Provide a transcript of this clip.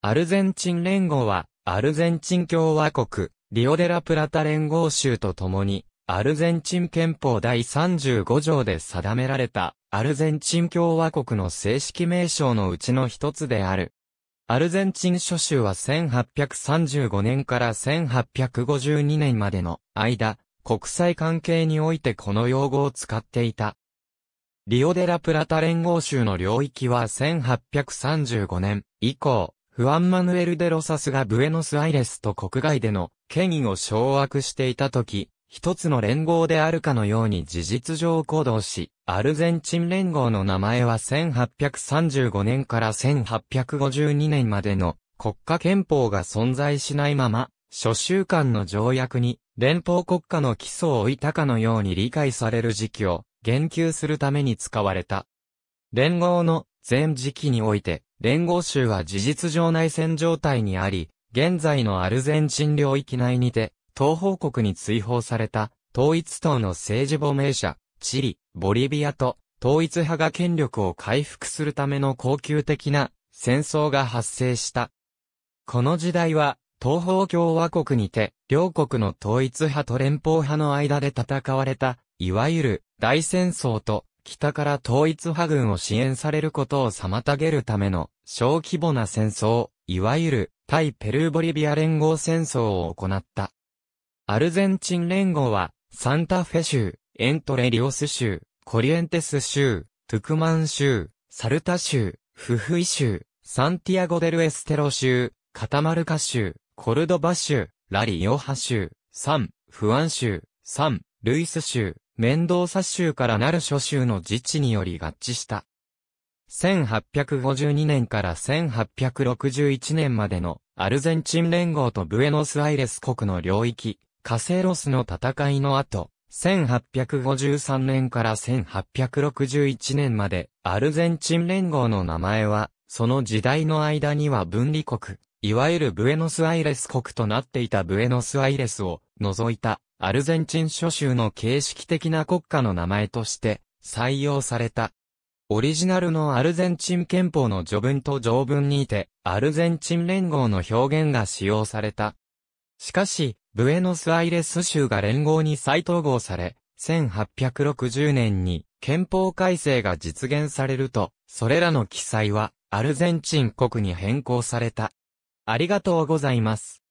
アルゼンチン連合は、アルゼンチン共和国、リオデラプラタ連合州と共に、アルゼンチン憲法第35条で定められた、アルゼンチン共和国の正式名称のうちの一つである。アルゼンチン諸州は1835年から1852年までの間、国際関係においてこの用語を使っていた。リオデラプラタ連合州の領域は1835年以降、フアン・マヌエル・デ・ロサスがブエノス・アイレスと国外での権威を掌握していたとき、一つの連合であるかのように事実上行動し、アルゼンチン連合の名前は1835年から1852年までの国家憲法が存在しないまま、諸習間の条約に連邦国家の基礎を置いたかのように理解される時期を言及するために使われた。連合の全時期において、連合州は事実上内戦状態にあり、現在のアルゼンチン領域内にて、東方国に追放された、統一党の政治亡命者、チリ、ボリビアと、統一派が権力を回復するための恒久的な戦争が発生した。この時代は、東方共和国にて、両国の統一派と連邦派の間で戦われた、いわゆる大戦争と北から統一派軍を支援されることを妨げるための小規模な戦争、いわゆる対ペルーボリビア連合戦争を行った。アルゼンチン連合は、サンタフェ州、エントレリオス州、コリエンテス州、トゥクマン州、サルタ州、フフイ州、サンティアゴデルエステロ州、カタマルカ州、コルドバ州、ラリオハ州、サン、フアン州、サン、ルイス州、面倒殺衆州からなる諸州の自治により合致した。1852年から1861年までのアルゼンチン連合とブエノスアイレス国の領域、カセロスの戦いの後、1853年から1861年までアルゼンチン連合の名前は、その時代の間には分離国、いわゆるブエノスアイレス国となっていたブエノスアイレスを除いたアルゼンチン諸州の形式的な国家の名前として採用された。オリジナルのアルゼンチン憲法の序文と条文にて、アルゼンチン連合の表現が使用された。しかし、ブエノスアイレス州が連合に再統合され、1860年に憲法改正が実現されると、それらの記載はアルゼンチン国に変更された。ありがとうございます。